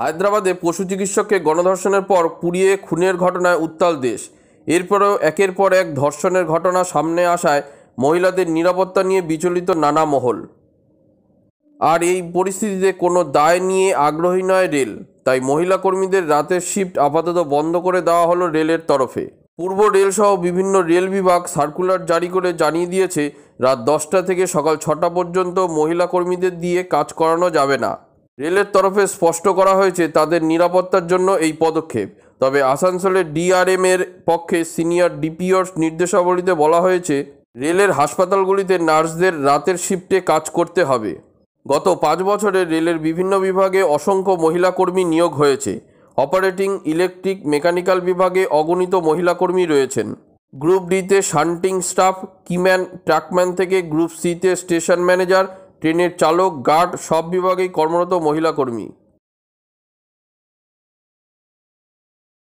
হায়দ্রাবাদে পশু চিকিৎসককে গণধর্ষণের পর পুড়িয়ে খুনের ঘটনায় উত্তাল দেশ এরপরেও একের পর এক ধর্ষণের ঘটনা সামনে আসায় মহিলাদের নিরাপত্তা নিয়ে বিচলিত নানা মহল আর এই পরিস্থিতিতে কোনো দায় নিয়ে আগ্রহী নয় রেল তাই মহিলা কর্মীদের রাতের শিফট আপাতত বন্ধ করে দেওয়া হলো রেলের তরফে পূর্ব রেলসহ বিভিন্ন রেল বিভাগ সার্কুলার জারি করে জানিয়ে দিয়েছে রাত দশটা থেকে সকাল ছটা পর্যন্ত মহিলা কর্মীদের দিয়ে কাজ করানো যাবে না রেলের তরফে স্পষ্ট করা হয়েছে তাদের নিরাপত্তার জন্য এই পদক্ষেপ তবে আসানসোলের ডিআরএম এর পক্ষে সিনিয়র ডিপিওর নির্দেশাবলীতে বলা হয়েছে রেলের হাসপাতালগুলিতে নার্সদের রাতের শিফটে কাজ করতে হবে গত পাঁচ বছরে রেলের বিভিন্ন বিভাগে অসংখ্য মহিলা কর্মী নিয়োগ হয়েছে অপারেটিং ইলেকট্রিক মেকানিক্যাল বিভাগে অগণিত মহিলা কর্মী রয়েছেন গ্রুপ ডিতে শান্টিং স্টাফ কিম্যান ট্রাকম্যান থেকে গ্রুপ সিতে স্টেশন ম্যানেজার ট্রেনের চালক গার্ড সব বিভাগেই কর্মরত মহিলা কর্মী